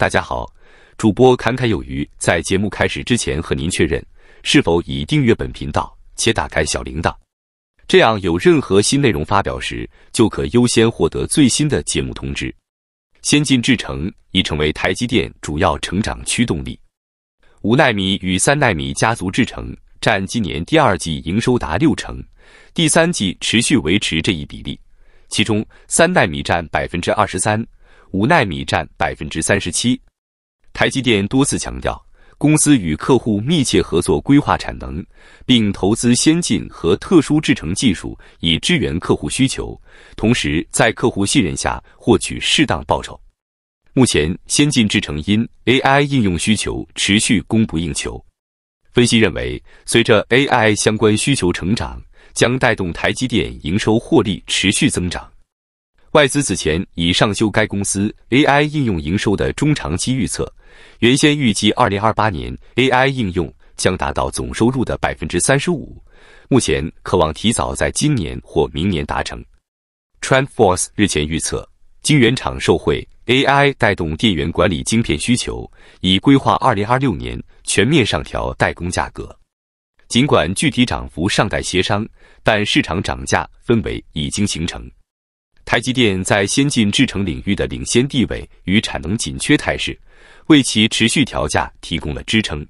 大家好，主播侃侃有余。在节目开始之前，和您确认是否已订阅本频道且打开小铃铛，这样有任何新内容发表时，就可优先获得最新的节目通知。先进制程已成为台积电主要成长驱动力。五纳米与三纳米家族制程占今年第二季营收达六成，第三季持续维持这一比例，其中三纳米占百分之二十三。五纳米占百分之三十七，台积电多次强调，公司与客户密切合作，规划产能，并投资先进和特殊制成技术以支援客户需求，同时在客户信任下获取适当报酬。目前，先进制成因 AI 应用需求持续供不应求，分析认为，随着 AI 相关需求成长，将带动台积电营收获利持续增长。外资此前已上修该公司 AI 应用营收的中长期预测，原先预计二零二八年 AI 应用将达到总收入的百分之三十五，目前渴望提早在今年或明年达成。t r a n d f o r c e 日前预测，晶圆厂受惠 AI 带动电源管理晶片需求，已规划二零二六年全面上调代工价格。尽管具体涨幅尚待协商，但市场涨价氛围已经形成。台积电在先进制程领域的领先地位与产能紧缺态势，为其持续调价提供了支撑。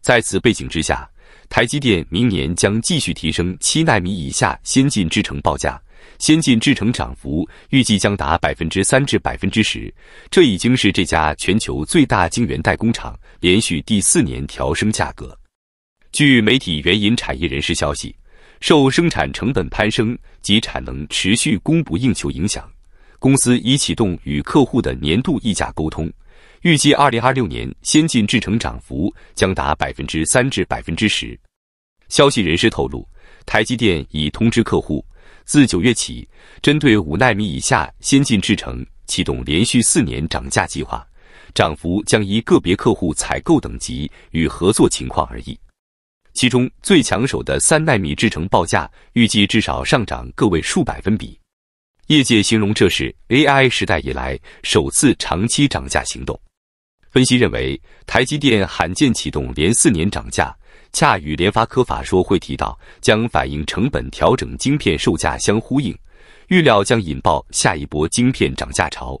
在此背景之下，台积电明年将继续提升七纳米以下先进制程报价，先进制程涨幅预计将达百分之三至百分之十。这已经是这家全球最大晶圆代工厂连续第四年调升价格。据媒体援引产业人士消息。受生产成本攀升及产能持续供不应求影响，公司已启动与客户的年度溢价沟通，预计二零二六年先进制程涨幅将达百分之三至百分之十。消息人士透露，台积电已通知客户，自九月起，针对五纳米以下先进制程启动连续四年涨价计划，涨幅将依个别客户采购等级与合作情况而异。其中最抢手的三纳米制程报价预计至少上涨个位数百分比，业界形容这是 AI 时代以来首次长期涨价行动。分析认为，台积电罕见启动连四年涨价，恰与联发科法说会提到将反映成本调整晶片售价相呼应，预料将引爆下一波晶片涨价潮。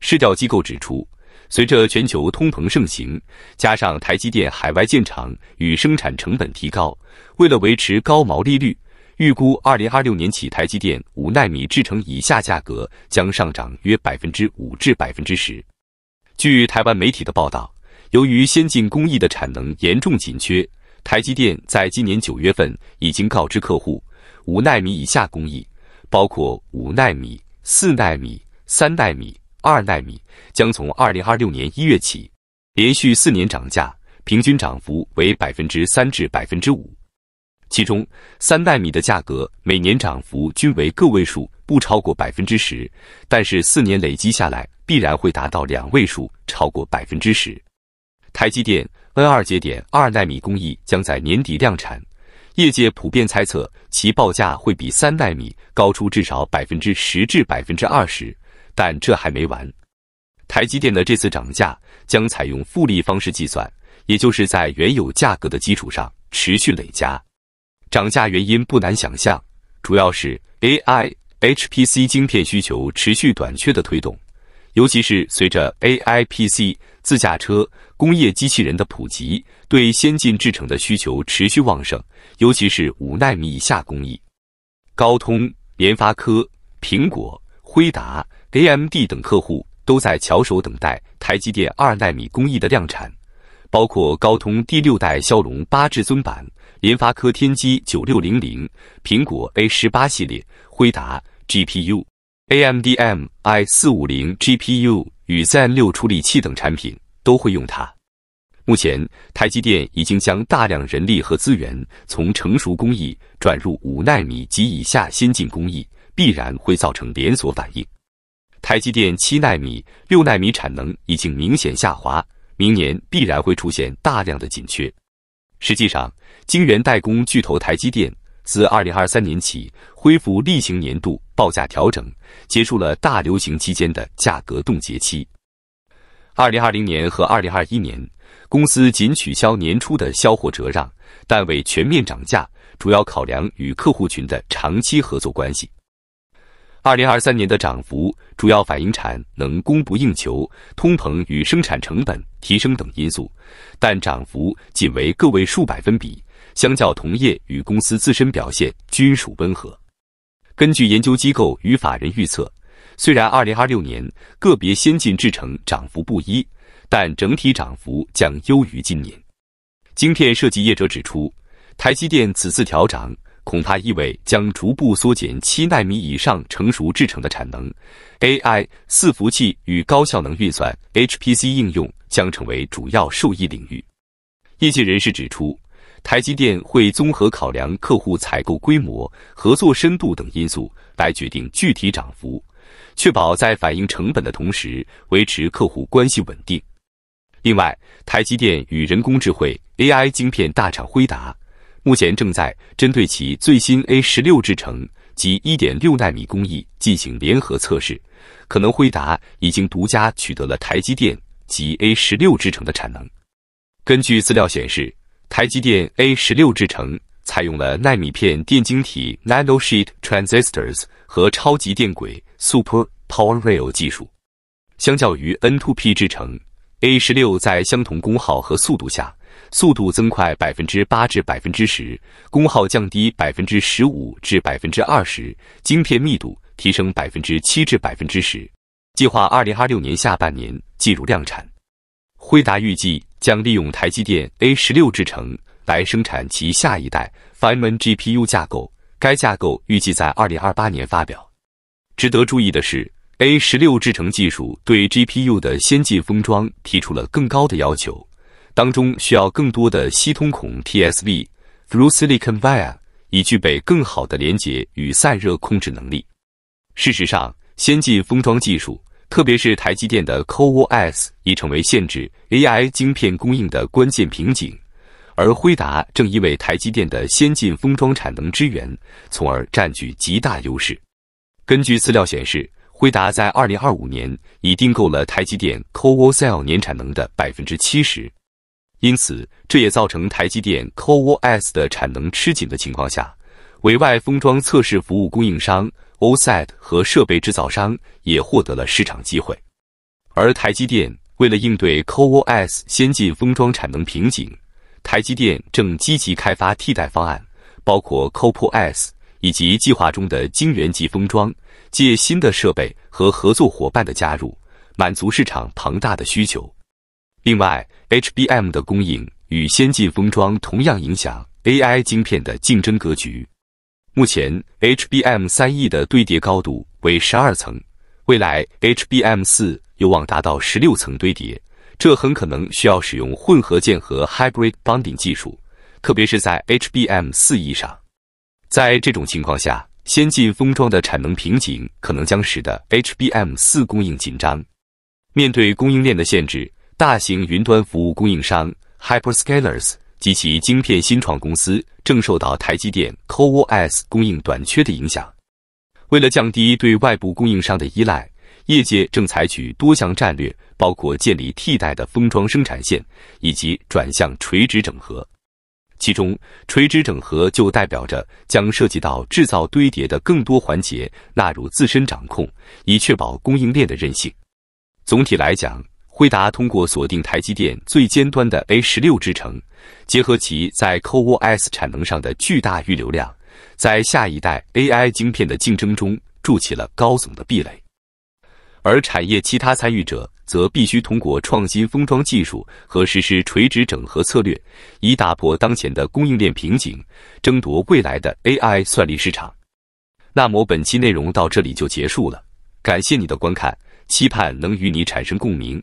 市调机构指出。随着全球通膨盛行，加上台积电海外建厂与生产成本提高，为了维持高毛利率，预估二零二六年起台积电五纳米制程以下价格将上涨约百分之五至百分之十。据台湾媒体的报道，由于先进工艺的产能严重紧缺，台积电在今年九月份已经告知客户，五纳米以下工艺，包括五纳米、四纳米、三纳米。二纳米将从二零二六年一月起，连续四年涨价，平均涨幅为百分之三至百分之五。其中，三纳米的价格每年涨幅均为个位数，不超过百分之十，但是四年累积下来必然会达到两位数，超过百分之十。台积电 N 二节点二纳米工艺将在年底量产，业界普遍猜测其报价会比三纳米高出至少百分之十至百分之二十。但这还没完，台积电的这次涨价将采用复利方式计算，也就是在原有价格的基础上持续累加。涨价原因不难想象，主要是 AI、HPC 晶片需求持续短缺的推动，尤其是随着 AI、PC、自驾车、工业机器人的普及，对先进制程的需求持续旺盛，尤其是五纳米以下工艺。高通、联发科、苹果、辉达。AMD 等客户都在翘首等待台积电二纳米工艺的量产，包括高通第六代骁龙八至尊版、联发科天玑九六零零、苹果 A 十八系列、辉达 GPU、AMD MI 四五零 GPU 与 Zen 六处理器等产品都会用它。目前，台积电已经将大量人力和资源从成熟工艺转入五纳米及以下先进工艺，必然会造成连锁反应。台积电七纳米、六纳米产能已经明显下滑，明年必然会出现大量的紧缺。实际上，晶圆代工巨头台积电自二零二三年起恢复例行年度报价调整，结束了大流行期间的价格冻结期。二零二零年和二零二一年，公司仅取消年初的销货折让，但未全面涨价，主要考量与客户群的长期合作关系。二零二三年的涨幅主要反映产能供不应求、通膨与生产成本提升等因素，但涨幅仅为个位数百分比，相较同业与公司自身表现均属温和。根据研究机构与法人预测，虽然二零二六年个别先进制程涨幅不一，但整体涨幅将优于今年。晶片设计业者指出，台积电此次调涨。恐怕意味将逐步缩减七纳米以上成熟制程的产能，AI 四服器与高效能运算 （HPC） 应用将成为主要受益领域。业界人士指出，台积电会综合考量客户采购规模、合作深度等因素来决定具体涨幅，确保在反映成本的同时，维持客户关系稳定。另外，台积电与人工智慧 a i 晶片大厂辉达。目前正在针对其最新 A 十六制程及1.6纳米工艺进行联合测试，可能会达已经独家取得了台积电及 A 十六制程的产能。根据资料显示，台积电 A 十六制程采用了纳米片电晶体 （nano sheet transistors） 和超级电轨 （super power rail） 技术。相较于 N to P 制程，A 十六在相同功耗和速度下。速度增快百分之八至百分之十，功耗降低百分之十五至百分之二十，晶片密度提升百分之七至百分之十。计划二零二六年下半年进入量产。辉达预计将利用台积电 A 十六制程来生产其下一代 f e r m n GPU 架构，该架构预计在二零二八年发表。值得注意的是，A 十六制程技术对 GPU 的先进封装提出了更高的要求。当中需要更多的吸通孔 TSV through silicon via，以具备更好的连接与散热控制能力。事实上，先进封装技术，特别是台积电的 CoWoS，已成为限制 AI 晶片供应的关键瓶颈。而辉达正因为台积电的先进封装产能支援，从而占据极大优势。根据资料显示，辉达在二零二五年已订购了台积电 CoWoS 年产能的百分之七十。因此，这也造成台积电 CoWoS 的产能吃紧的情况下，委外封装测试服务供应商 OSAT 和设备制造商也获得了市场机会。而台积电为了应对 CoWoS 先进封装产能瓶颈，台积电正积极开发替代方案，包括 CoPoS 以及计划中的晶圆级封装，借新的设备和合作伙伴的加入，满足市场庞大的需求。另外，HBM 的供应与先进封装同样影响 AI 晶片的竞争格局。目前，HBM 三 E 的堆叠高度为十二层，未来 HBM 四有望达到十六层堆叠，这很可能需要使用混合键和 h y b r i d bonding） 技术，特别是在 HBM 四 E 上。在这种情况下，先进封装的产能瓶颈可能将使得 HBM 四供应紧张。面对供应链的限制。大型云端服务供应商 Hyperscalers 及其晶片新创公司正受到台积电 CoWoS 供应短缺的影响。为了降低对外部供应商的依赖，业界正采取多项战略，包括建立替代的封装生产线，以及转向垂直整合。其中，垂直整合就代表着将涉及到制造堆叠的更多环节纳入自身掌控，以确保供应链的韧性。总体来讲，惠达通过锁定台积电最尖端的 A 十六制程，结合其在 CoWoS 产能上的巨大预留量，在下一代 AI 晶片的竞争中筑起了高耸的壁垒。而产业其他参与者则必须通过创新封装技术和实施垂直整合策略，以打破当前的供应链瓶颈，争夺未来的 AI 算力市场。那么本期内容到这里就结束了，感谢你的观看，期盼能与你产生共鸣。